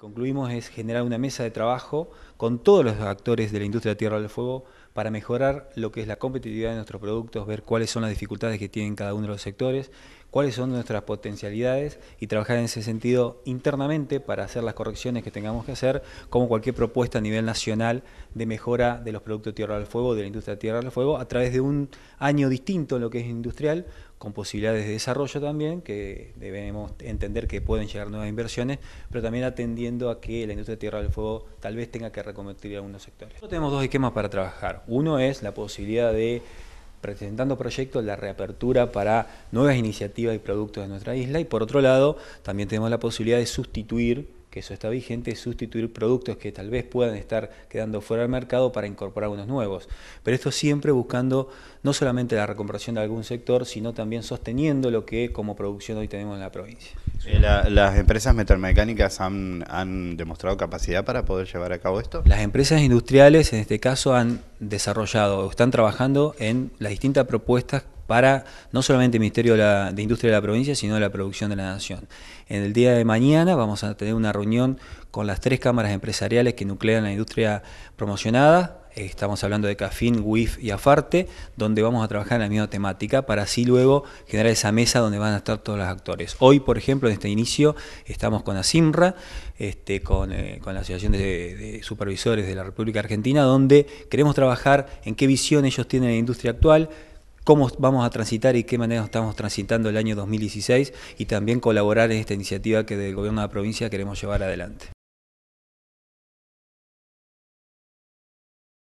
Concluimos es generar una mesa de trabajo con todos los actores de la industria de Tierra del Fuego para mejorar lo que es la competitividad de nuestros productos, ver cuáles son las dificultades que tienen cada uno de los sectores cuáles son nuestras potencialidades y trabajar en ese sentido internamente para hacer las correcciones que tengamos que hacer, como cualquier propuesta a nivel nacional de mejora de los productos de Tierra del Fuego, de la industria de Tierra del Fuego, a través de un año distinto en lo que es industrial, con posibilidades de desarrollo también, que debemos entender que pueden llegar nuevas inversiones, pero también atendiendo a que la industria de tierra del fuego tal vez tenga que reconvertir algunos sectores. tenemos dos esquemas para trabajar. Uno es la posibilidad de presentando proyectos, la reapertura para nuevas iniciativas y productos de nuestra isla y por otro lado también tenemos la posibilidad de sustituir, que eso está vigente, sustituir productos que tal vez puedan estar quedando fuera del mercado para incorporar unos nuevos. Pero esto siempre buscando no solamente la recuperación de algún sector, sino también sosteniendo lo que como producción hoy tenemos en la provincia. Eh, ¿Las empresas metalmecánicas han, demostrado capacidad para poder llevar a cabo esto? Las empresas industriales en este caso han desarrollado o están trabajando en las distintas propuestas para no solamente el Ministerio de, de Industria de la provincia, sino la producción de la nación. En el día de mañana vamos a tener una reunión con las tres cámaras empresariales que nuclean la industria promocionada, estamos hablando de Cafín, WIF y Afarte, donde vamos a trabajar en la misma temática para así luego generar esa mesa donde van a estar todos los actores. Hoy, por ejemplo, en este inicio estamos con ASIMRA, este, eh, con, la Asociación de, de, Supervisores de la República Argentina, donde queremos trabajar en qué visión ellos tienen de la industria actual, cómo vamos a transitar y qué manera estamos transitando el año 2016 y también colaborar en esta iniciativa que del gobierno de la provincia queremos llevar adelante.